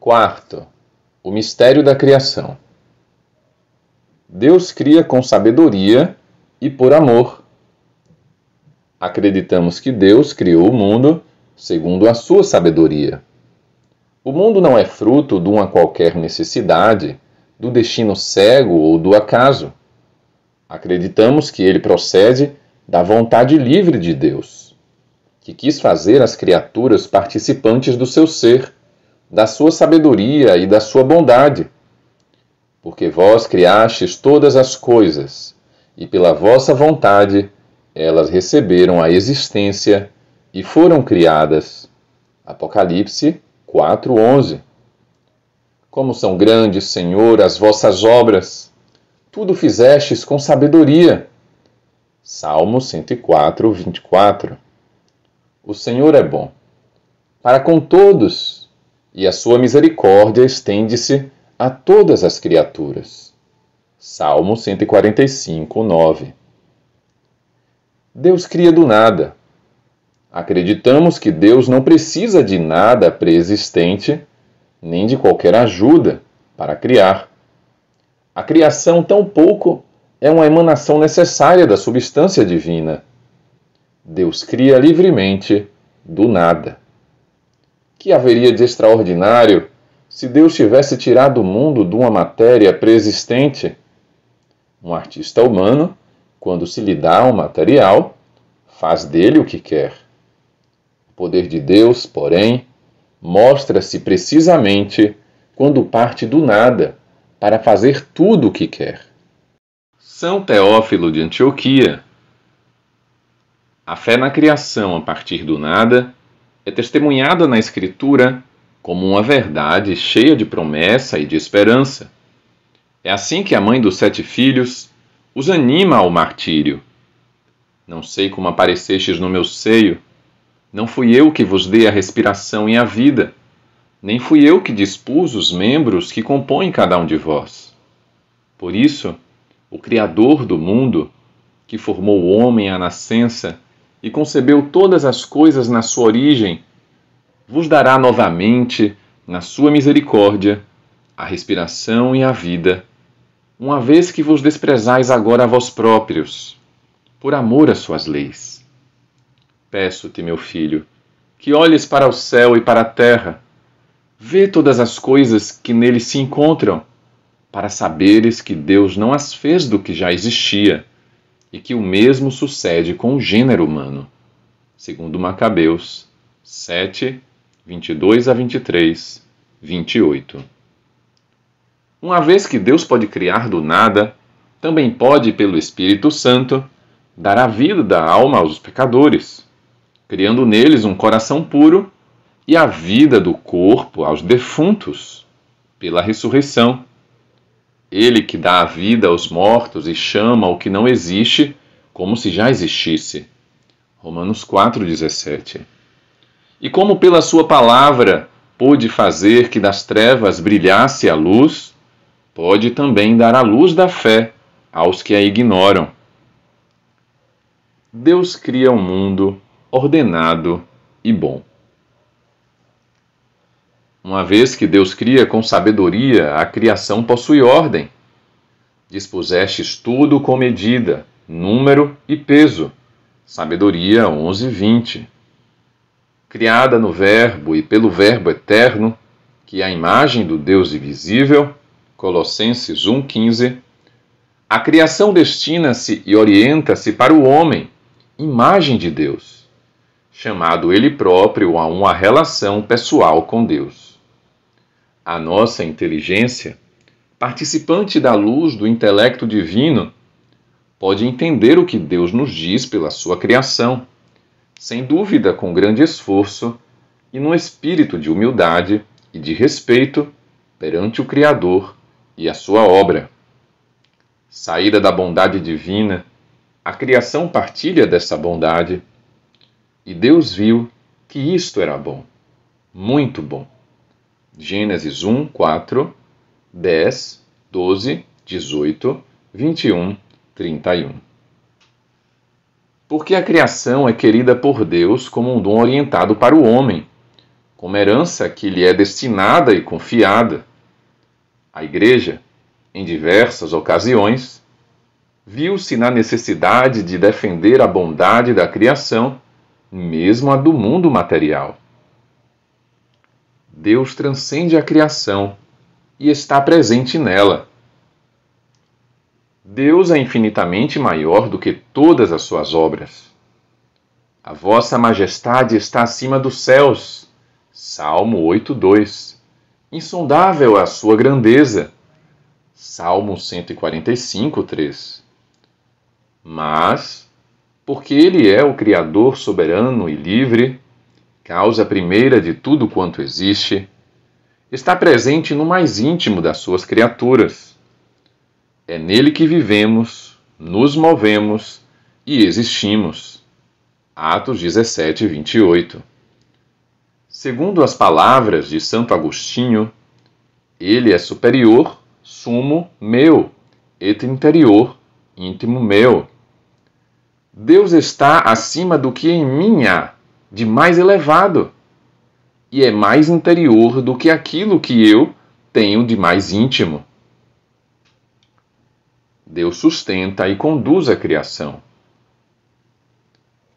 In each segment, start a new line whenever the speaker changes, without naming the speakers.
Quarto, o mistério da criação. Deus cria com sabedoria e por amor. Acreditamos que Deus criou o mundo segundo a sua sabedoria. O mundo não é fruto de uma qualquer necessidade do destino cego ou do acaso. Acreditamos que ele procede da vontade livre de Deus, que quis fazer as criaturas participantes do seu ser, da sua sabedoria e da sua bondade. Porque vós criastes todas as coisas, e pela vossa vontade elas receberam a existência e foram criadas. Apocalipse 4:11 como são grandes, Senhor, as vossas obras! Tudo fizestes com sabedoria. Salmo 104, 24. O Senhor é bom para com todos, e a sua misericórdia estende-se a todas as criaturas. Salmo 145, 9. Deus cria do nada. Acreditamos que Deus não precisa de nada pré-existente nem de qualquer ajuda para criar. A criação, tão pouco, é uma emanação necessária da substância divina. Deus cria livremente, do nada. Que haveria de extraordinário se Deus tivesse tirado o mundo de uma matéria preexistente? Um artista humano, quando se lhe dá um material, faz dele o que quer. O poder de Deus, porém, mostra-se precisamente quando parte do nada para fazer tudo o que quer. São Teófilo de Antioquia. A fé na criação a partir do nada é testemunhada na Escritura como uma verdade cheia de promessa e de esperança. É assim que a mãe dos sete filhos os anima ao martírio. Não sei como aparecestes no meu seio, não fui eu que vos dei a respiração e a vida, nem fui eu que dispus os membros que compõem cada um de vós. Por isso, o Criador do mundo, que formou o homem à nascença e concebeu todas as coisas na sua origem, vos dará novamente, na sua misericórdia, a respiração e a vida, uma vez que vos desprezais agora a vós próprios, por amor às suas leis. Peço-te, meu filho, que olhes para o céu e para a terra, vê todas as coisas que neles se encontram, para saberes que Deus não as fez do que já existia, e que o mesmo sucede com o gênero humano. Segundo Macabeus 7, 22 a 23, 28. Uma vez que Deus pode criar do nada, também pode, pelo Espírito Santo, dar a vida da alma aos pecadores criando neles um coração puro e a vida do corpo aos defuntos pela ressurreição. Ele que dá a vida aos mortos e chama o que não existe como se já existisse. Romanos 4,17. E como pela sua palavra pôde fazer que das trevas brilhasse a luz, pode também dar a luz da fé aos que a ignoram. Deus cria o um mundo ordenado e bom. Uma vez que Deus cria com sabedoria, a criação possui ordem. Dispusestes tudo com medida, número e peso. Sabedoria 11, 20. Criada no Verbo e pelo Verbo eterno, que é a imagem do Deus invisível, Colossenses 1, 15. A criação destina-se e orienta-se para o homem, imagem de Deus chamado ele próprio a uma relação pessoal com Deus. A nossa inteligência, participante da luz do intelecto divino, pode entender o que Deus nos diz pela sua criação, sem dúvida com grande esforço e num espírito de humildade e de respeito perante o Criador e a sua obra. Saída da bondade divina, a criação partilha dessa bondade e Deus viu que isto era bom, muito bom. Gênesis 1, 4, 10, 12, 18, 21, 31. Porque a criação é querida por Deus como um dom orientado para o homem, como herança que lhe é destinada e confiada. A Igreja, em diversas ocasiões, viu-se na necessidade de defender a bondade da criação mesmo a do mundo material. Deus transcende a criação e está presente nela. Deus é infinitamente maior do que todas as suas obras. A vossa majestade está acima dos céus. Salmo 8:2. Insondável é a sua grandeza. Salmo 145:3. Mas porque Ele é o Criador soberano e livre, causa primeira de tudo quanto existe, está presente no mais íntimo das suas criaturas. É nele que vivemos, nos movemos e existimos. Atos 17, 28. Segundo as palavras de Santo Agostinho, ele é superior, sumo meu, et interior, íntimo meu. Deus está acima do que em mim há, de mais elevado, e é mais interior do que aquilo que eu tenho de mais íntimo. Deus sustenta e conduz a criação.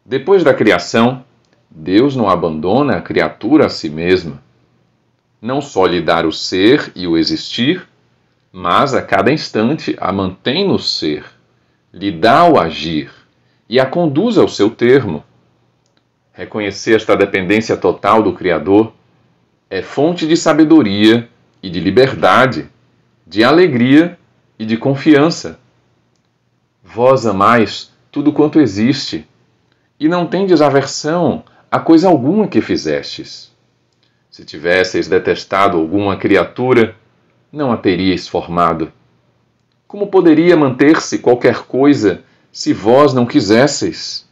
Depois da criação, Deus não abandona a criatura a si mesma. Não só lhe dá o ser e o existir, mas a cada instante a mantém no ser, lhe dá o agir e a conduz ao seu termo. Reconhecer esta dependência total do Criador é fonte de sabedoria e de liberdade, de alegria e de confiança. Vós amais tudo quanto existe, e não tendes aversão a coisa alguma que fizestes. Se tivesseis detestado alguma criatura, não a teríeis formado. Como poderia manter-se qualquer coisa se vós não quisesseis,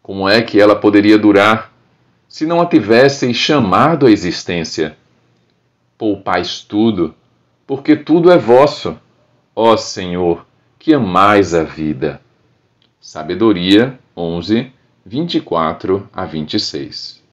como é que ela poderia durar se não a tivesseis chamado à existência? Poupais tudo, porque tudo é vosso. Ó Senhor, que amais a vida. Sabedoria 11, 24 a 26.